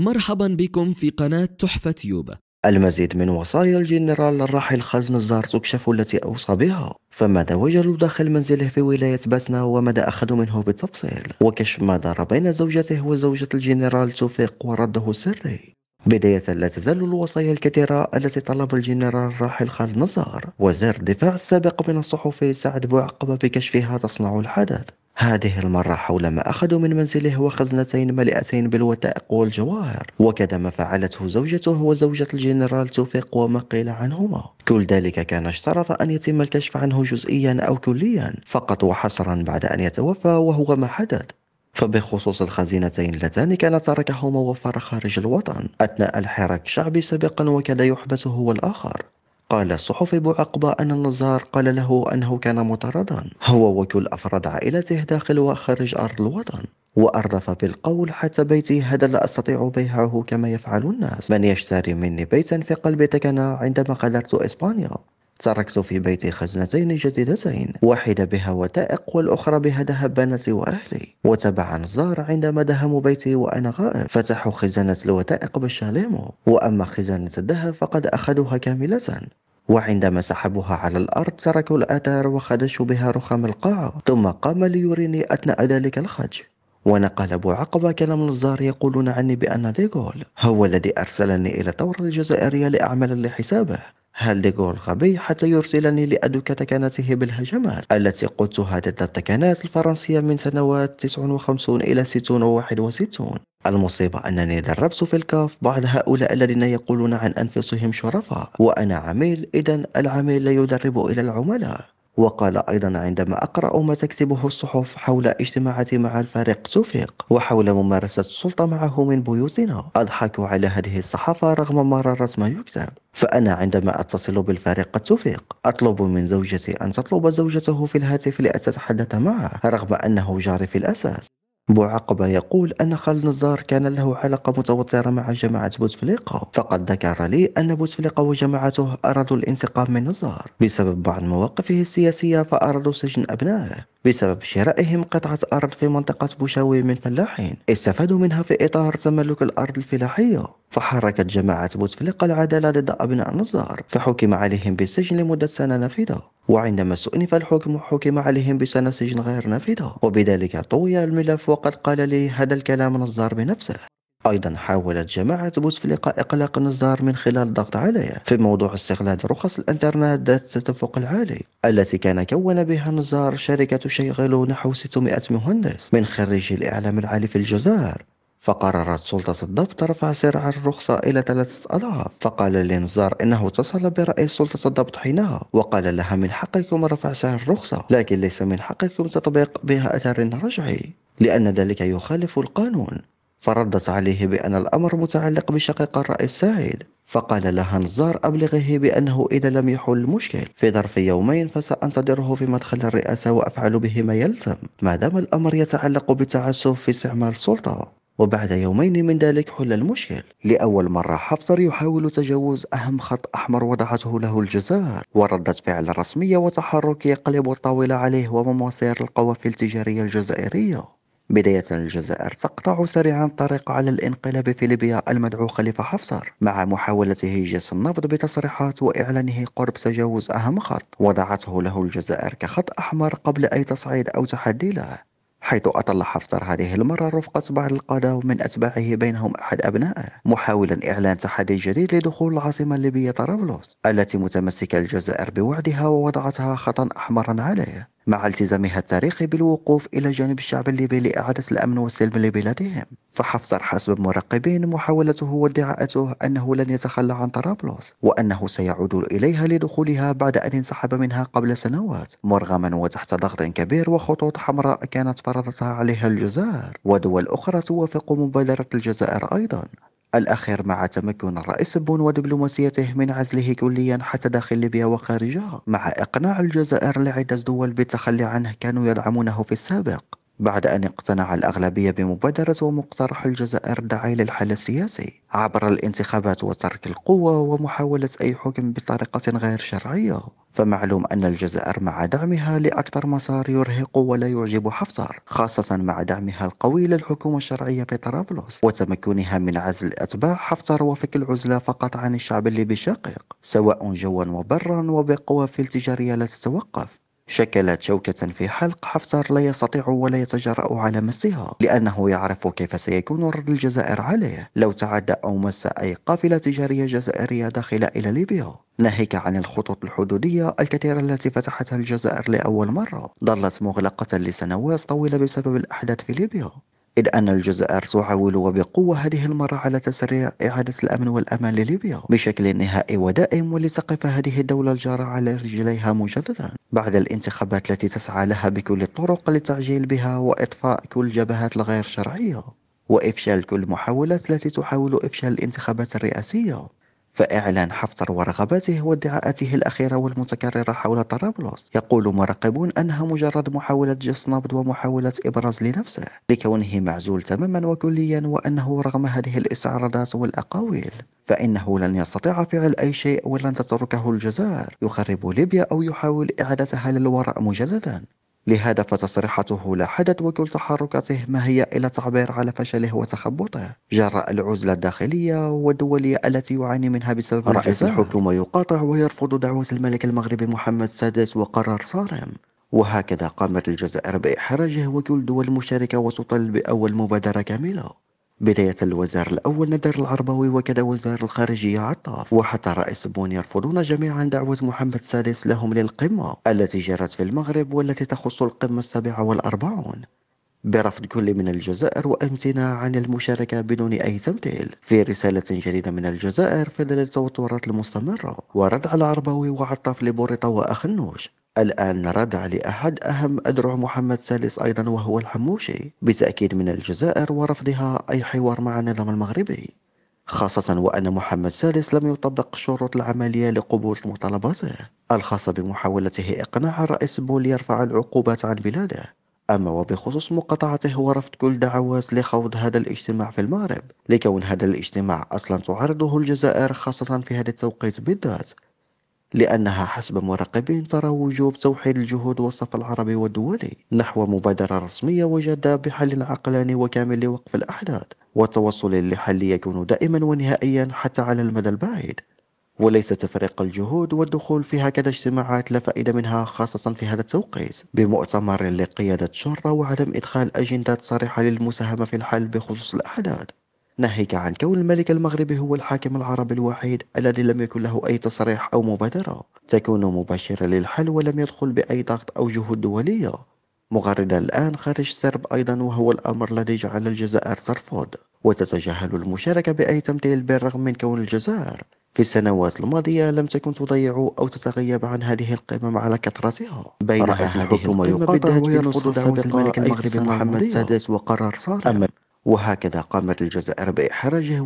مرحبا بكم في قناة تحفة يوب المزيد من وصايا الجنرال الراحل خالد نزار تكشف التي أوصى بها فماذا وجدوا داخل منزله في ولاية باسنا وماذا أخذوا منه بالتفصيل وكشف ما دار بين زوجته وزوجة الجنرال توفيق ورده سري بداية لا تزال الوصايا الكثيرة التي طلب الجنرال الراحل خالد نزار وزير الدفاع السابق من الصحفي سعد بوعقبة بكشفها تصنع الحدث هذه المرة حول ما أخذوا من منزله وخزنتين مليئتين بالوثائق والجواهر وكذا ما فعلته زوجته وزوجة الجنرال توفيق وما قيل عنهما كل ذلك كان اشترط أن يتم الكشف عنه جزئيا أو كليا فقط وحصرا بعد أن يتوفى وهو ما حدث فبخصوص الخزينتين اللتان كان تركهما وفر خارج الوطن أثناء الحراك الشعبي سابقا وكذا يحبس هو الآخر قال الصحف أبو عقبة أن النزار قال له أنه كان مطردا هو وكل أفراد عائلته داخل وخارج أرض الوطن وأردف بالقول حتى بيتي هذا لا أستطيع بيعه كما يفعل الناس من يشتري مني بيتا في قلب تكنا عندما قلبت إسبانيا تركت في بيتي خزنتين جديدتين واحدة بها وثائق والأخرى بها ذهب بناتي وأهلي وتبع نزار عندما دهموا بيتي وأنا غائب فتحوا خزانة الوثائق بالشاليمو وأما خزانة الذهب فقد أخذوها كاملة وعندما سحبوها على الأرض تركوا الآثار وخدشوا بها رخام القاعة ثم قام ليوريني أثناء ذلك الخدش ونقل أبو عقبة كلام الزار يقولون عني بأن ديغول هو الذي أرسلني إلى طور الجزائرية لأعمل لحسابه هل ديغول غبي حتى يرسلني لأدك تكانته بالهجمات التي قدتها ضد التكنات الفرنسية من سنوات 59 إلى 60 و 61 المصيبة أنني دربت في الكاف بعض هؤلاء الذين يقولون عن أنفسهم شرفاء وأنا عميل إذا العميل لا يدرب إلى العملاء وقال أيضا عندما أقرأ ما تكتبه الصحف حول اجتماعاتي مع الفريق توفيق وحول ممارسة السلطة معه من بيوتنا أضحك على هذه الصحافة رغم مرارة ما يكتب فأنا عندما أتصل بالفريق قد توفيق أطلب من زوجتي أن تطلب زوجته في الهاتف لأتحدث معه رغم أنه جاري في الأساس بوعقبة يقول أن خالد نزار كان له علاقة متوترة مع جماعة بوتفليقة فقد ذكر لي أن بوتفليقة وجماعته أرادوا الانتقام من نزار بسبب بعض مواقفه السياسية فأرادوا سجن أبنائه بسبب شرائهم قطعة أرض في منطقة بوشاوي من فلاحين استفادوا منها في إطار تملك الأرض الفلاحية فحركت جماعة بوتفليقة العدالة ضد أبناء نزار فحكم عليهم بالسجن لمدة سنة نافذة وعندما استؤنف الحكم حكم عليهم بسنة سجن غير نافذة وبذلك طوي الملف وقد قال لي هذا الكلام نزار بنفسه أيضا حاولت جماعة بوتفليقة إقلاق نزار من خلال الضغط عليه في موضوع استغلال رخص الإنترنت ذات التدفق العالي التي كان كون بها نزار شركة تشغل نحو 600 مهندس من خريجي الإعلام العالي في الجزائر فقررت سلطة الضبط رفع سعر الرخصة إلى ثلاثة أضعاف فقال لنزار إنه اتصل برئيس سلطة الضبط حينها وقال لها من حقكم رفع سعر الرخصة لكن ليس من حقكم تطبيق بها أثر رجعي لأن ذلك يخالف القانون فردت عليه بأن الأمر متعلق بشقيق الرئيس سعيد فقال لها نزار أبلغه بأنه إذا لم يحل المشكل في ظرف يومين فسأنتظره في مدخل الرئاسة وأفعل به ما يلزم ما دام الأمر يتعلق بالتعسف في استعمال السلطة وبعد يومين من ذلك حل المشكل لأول مرة حفصر يحاول تجاوز أهم خط أحمر وضعته له الجزائر وردة فعل رسمية وتحرك يقلب الطاولة عليه ومصير القوافل التجارية الجزائرية بداية الجزائر تقطع سريعا الطريق على الانقلاب في ليبيا المدعو خليفة حفصر مع محاولته جس النبض بتصريحات وإعلانه قرب تجاوز أهم خط وضعته له الجزائر كخط أحمر قبل أي تصعيد أو تحدي له حيث أطل حفتر هذه المرة رفقة بعض القادة من أتباعه بينهم أحد أبنائه محاولا إعلان تحدي جديد لدخول العاصمة الليبية طرابلس التي متمسكة الجزائر بوعدها ووضعتها خطا أحمرا عليه مع التزامها التاريخي بالوقوف إلى جانب الشعب الليبي لإعادة الأمن والسلم لبلادهم فحفصر حسب المراقبين محاولته وادعاءته أنه لن يتخلى عن طرابلس وأنه سيعود إليها لدخولها بعد أن انسحب منها قبل سنوات مرغما وتحت ضغط كبير وخطوط حمراء كانت فرضتها عليها الجزائر ودول أخرى توافق مبادرة الجزائر أيضا الأخير مع تمكن الرئيس بون ودبلوماسيته من عزله كليا حتى داخل ليبيا وخارجها مع إقناع الجزائر لعدة دول بالتخلي عنه كانوا يدعمونه في السابق بعد أن اقتنع الأغلبية بمبادرة ومقترح الجزائر داعي للحل السياسي عبر الانتخابات وترك القوة ومحاولة أي حكم بطريقة غير شرعية فمعلوم أن الجزائر مع دعمها لأكثر مسار يرهق ولا يعجب حفتر خاصة مع دعمها القوي للحكومة الشرعية في طرابلس وتمكنها من عزل أتباع حفتر وفك العزلة فقط عن الشعب الليبي الشقيق سواء جوا وبرا وبقوافل تجارية لا تتوقف شكلت شوكة في حلق حفتر لا يستطيع ولا يتجرأ على مسها لأنه يعرف كيف سيكون رد الجزائر عليه لو تعدى أو مس أي قافلة تجارية جزائرية داخلة إلى ليبيا ناهيك عن الخطوط الحدودية الكثيرة التي فتحتها الجزائر لأول مرة ظلت مغلقة لسنوات طويلة بسبب الأحداث في ليبيا إذ أن الجزائر تحاول وبقوة هذه المرة على تسريع إعادة الأمن والأمان لليبيا بشكل نهائي ودائم ولتقف هذه الدولة الجارة على رجليها مجددا بعد الانتخابات التي تسعى لها بكل الطرق للتعجيل بها وإطفاء كل الجبهات الغير شرعية وإفشال كل المحاولات التي تحاول إفشال الانتخابات الرئاسية فإعلان حفتر ورغباته وادعاءاته الأخيرة والمتكررة حول طرابلس يقول مراقبون أنها مجرد محاولة جس نبض ومحاولة إبراز لنفسه لكونه معزول تماما وكليا وأنه رغم هذه الاستعراضات والأقاويل فإنه لن يستطيع فعل أي شيء ولن تتركه الجزائر يخرب ليبيا أو يحاول إعادتها للوراء مجددا لهذا فتصريحاته حدث وكل تحركاته ما هي إلا تعبير على فشله وتخبطه جراء العزلة الداخلية والدولية التي يعاني منها بسبب رئيس الحكومة يقاطع ويرفض دعوة الملك المغربي محمد السادس وقرار صارم وهكذا قامت الجزائر بإحراجه وكل دول مشاركة وتطالب بأول مبادرة كاملة بداية الوزير الأول نادر العربوي وكذا وزير الخارجية عطاف وحتى رئيس بون يرفضون جميعا دعوة محمد السادس لهم للقمة التي جرت في المغرب والتي تخص القمة السابعة والأربعون برفض كل من الجزائر وامتناع عن المشاركة بدون أي تمثيل في رسالة جديدة من الجزائر في ظل التوترات المستمرة وردع العربوي وعطاف لبوريطة وأخنوش الآن ردع لأحد أهم أدرع محمد سالس أيضا وهو الحموشي بتأكيد من الجزائر ورفضها أي حوار مع النظام المغربي خاصة وأن محمد سالس لم يطبق شروط العملية لقبول مطالباته الخاصة بمحاولته إقناع الرئيس بول يرفع العقوبات عن بلاده أما وبخصوص مقاطعته ورفض كل دعوات لخوض هذا الاجتماع في المغرب لكون هذا الاجتماع أصلا تعرضه الجزائر خاصة في هذا التوقيت بالذات لأنها حسب مراقبين ترى وجوب توحيد الجهود والصف العربي والدولي نحو مبادرة رسمية وجادة بحل عقلاني وكامل لوقف الأحداث وتوصل لحل يكون دائما ونهائيا حتى على المدى البعيد وليس تفريق الجهود والدخول في هكذا اجتماعات لا فائدة منها خاصة في هذا التوقيت بمؤتمر لقيادة شرطة وعدم إدخال أجندات صريحة للمساهمة في الحل بخصوص الأحداث ناهيك عن كون الملك المغربي هو الحاكم العربي الوحيد الذي لم يكن له أي تصريح أو مبادرة تكون مباشرة للحل ولم يدخل بأي ضغط أو جهود دولية مغردا الآن خارج سرب أيضا وهو الأمر الذي جعل الجزائر ترفض وتتجاهل المشاركة بأي تمثيل بالرغم من كون الجزائر في السنوات الماضية لم تكن تضيع أو تتغيب عن هذه القمم على كثرتها بين رئيس الحكومة يقاطع ويرفض صدر الملك المغربي محمد السادس وقرار صارم وهكذا قامت الجزائر بإحراجه